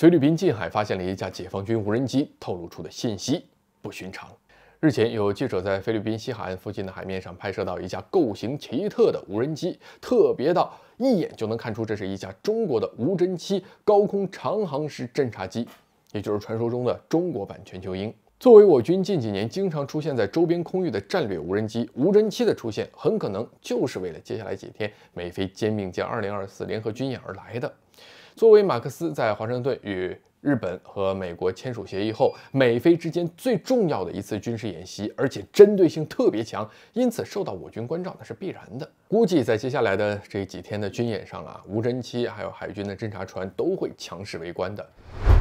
菲律宾近海发现了一架解放军无人机，透露出的信息不寻常。日前，有记者在菲律宾西海岸附近的海面上拍摄到一架构型奇特的无人机，特别到一眼就能看出这是一架中国的无侦七高空长航时侦察机，也就是传说中的中国版全球鹰。作为我军近几年经常出现在周边空域的战略无人机，无侦七的出现很可能就是为了接下来几天美菲兼并肩2024联合军演而来的。作为马克思在华盛顿与日本和美国签署协议后，美菲之间最重要的一次军事演习，而且针对性特别强，因此受到我军关照那是必然的。估计在接下来的这几天的军演上啊，无人机还有海军的侦察船都会强势围观的。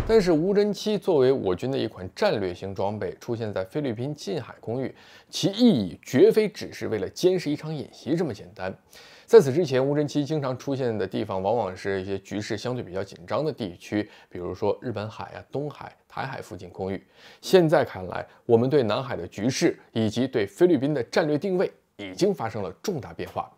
但是无人机作为我军的一款战略性装备，出现在菲律宾近海空域，其意义绝非只是为了监视一场演习这么简单。在此之前，无人机经常出现的地方，往往是一些局势相对比较紧张的地区，比如说日本海啊、东海、台海附近空域。现在看来，我们对南海的局势以及对菲律宾的战略定位已经发生了重大变化。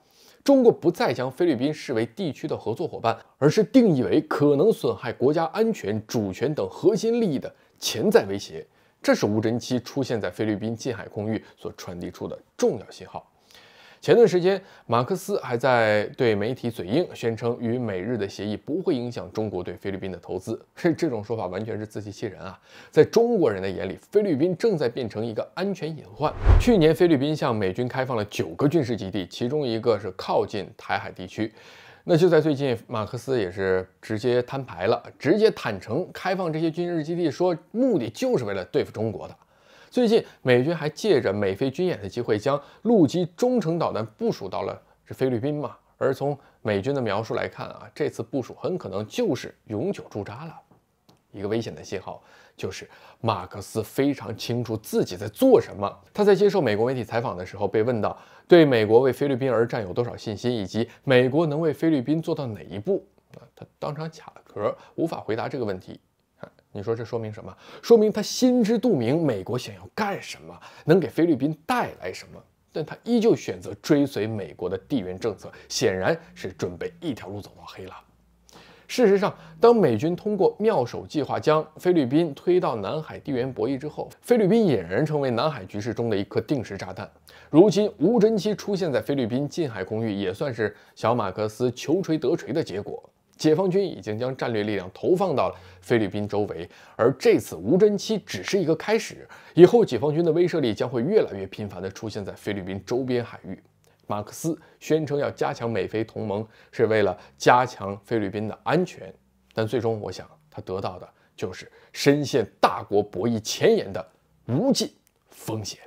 中国不再将菲律宾视为地区的合作伙伴，而是定义为可能损害国家安全、主权等核心利益的潜在威胁。这是无人机出现在菲律宾近海空域所传递出的重要信号。前段时间，马克思还在对媒体嘴硬，宣称与美日的协议不会影响中国对菲律宾的投资。是 这种说法完全是自欺欺人啊！在中国人的眼里，菲律宾正在变成一个安全隐患。去年，菲律宾向美军开放了九个军事基地，其中一个是靠近台海地区。那就在最近，马克思也是直接摊牌了，直接坦诚开放这些军事基地，说目的就是为了对付中国的。最近，美军还借着美菲军演的机会，将陆基中程导弹部署到了这菲律宾嘛。而从美军的描述来看啊，这次部署很可能就是永久驻扎了。一个危险的信号就是，马克思非常清楚自己在做什么。他在接受美国媒体采访的时候被问到，对美国为菲律宾而战有多少信心，以及美国能为菲律宾做到哪一步啊？他当场卡壳，无法回答这个问题。你说这说明什么？说明他心知肚明美国想要干什么，能给菲律宾带来什么，但他依旧选择追随美国的地缘政策，显然是准备一条路走到黑了。事实上，当美军通过“妙手”计划将菲律宾推到南海地缘博弈之后，菲律宾俨然成为南海局势中的一颗定时炸弹。如今，吴真奇出现在菲律宾近海空域，也算是小马克思求锤得锤的结果。解放军已经将战略力量投放到了菲律宾周围，而这次无侦期只是一个开始，以后解放军的威慑力将会越来越频繁地出现在菲律宾周边海域。马克思宣称要加强美菲同盟，是为了加强菲律宾的安全，但最终我想他得到的就是深陷大国博弈前沿的无尽风险。